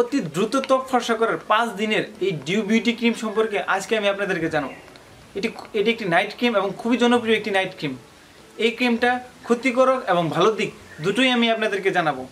অতি দ্রুত ত্বক ফর্সা করার পাঁচ দিনের এই ডিউ বিউটি ক্রিম সম্পর্কে আজকে আমি আপনাদেরকে জানাবো এটি এটি একটি নাইট ক্রিম এবং খুবই জনপ্রিয় একটি নাইট ক্রিম এই ক্রিমটা ক্ষতিকরক এবং ভালো দিক দুটোই আমি আপনাদেরকে জানাবো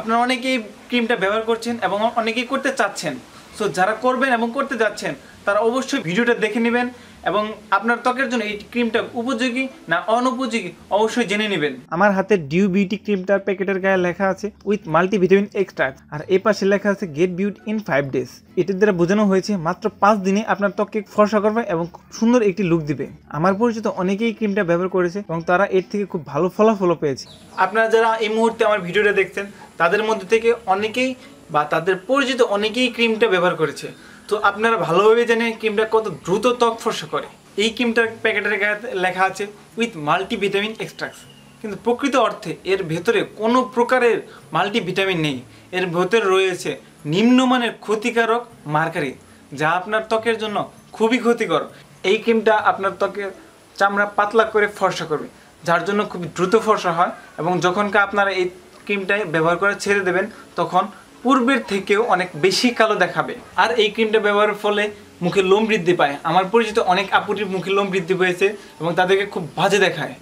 আপনারা অনেকেই এই ক্রিমটা ব্যবহার করছেন এবং অনেকেই করতে চাচ্ছেন সো যারা করবেন এবং করতে যাচ্ছেন তারা অবশ্যই ভিডিওটা দেখে নেবেন এবং আপনার ত্বকের জন্য এই ক্রিমটা উপযোগী না অনুপযোগী অবশ্যই জেনে নেবেন আমার হাতে ডিউ বিউটি ক্রিমটার প্যাকেটের গায়ে লেখা আছে উইথ মাল্টিভিটামিন এক্সট্রাক্ট আর এ পাশে লেখা আছে get beauty in five days এটির দ্বারা বোঝানো হয়েছে মাত্র পাঁচ দিনে আপনার ত্বককে ফর্সা করবে এবং খুব সুন্দর একটি লুক দিবে আমার পরিচিত অনেকেই ক্রিমটা ব্যবহার করেছে এবং তারা এর থেকে খুব ভালো ফলাফলও পেয়েছে আপনারা যারা এই মুহূর্তে আমার ভিডিওটা দেখছেন তাদের মধ্যে থেকে অনেকেই বা তাদের পরিচিত অনেকেই ক্রিমটা ব্যবহার করেছে তো আপনারা ভালোভাবে জানেন ক্রিমটা কত দ্রুত ত্বক ফর্সা করে এই ক্রিমটার প্যাকেটের গায়ে লেখা আছে উইথ মাল্টিভিটামিন এক্সট্রাক্স কিন্তু প্রকৃত অর্থে এর ভেতরে কোনো প্রকারের মাল্টিভিটামিন নেই এর ভেতরে রয়েছে নিম্নমানের ক্ষতিকারক মার্কারি যা আপনার ত্বকের জন্য খুবই ক্ষতিকর এই ক্রিমটা আপনার ত্বকের চামড়া পাতলা করে ফর্সা করবে যার জন্য খুব দ্রুত ফর্সা হয় এবং যখনকার আপনারা এই ক্রিমটাই ব্যবহার করে ছেড়ে দেবেন তখন পূর্বের থেকেও অনেক বেশি কালো দেখাবে আর এই ক্রিমটা ব্যবহারের ফলে মুখে লোম বৃদ্ধি পায় আমার পরিচিত অনেক আপুটির মুখে লোম বৃদ্ধি পেয়েছে এবং তাদেরকে খুব বাজে দেখায়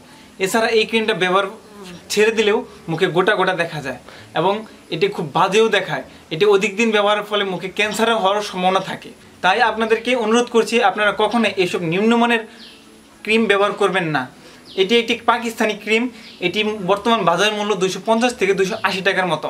এছাড়া এই ক্রিমটা ব্যবহার ছেড়ে দিলেও মুখে গোটা গোটা দেখা যায় এবং এটি খুব বাজেও দেখায় এটি অধিক দিন ব্যবহারের ফলে মুখে ক্যান্সারও হওয়ার সম্ভাবনা থাকে তাই আপনাদেরকে অনুরোধ করছি আপনারা কখনো এসব নিম্নমানের ক্রিম ব্যবহার করবেন না এটি একটি পাকিস্তানি ক্রিম এটি বর্তমান বাজার মূল্য দুশো থেকে দুশো টাকার মতো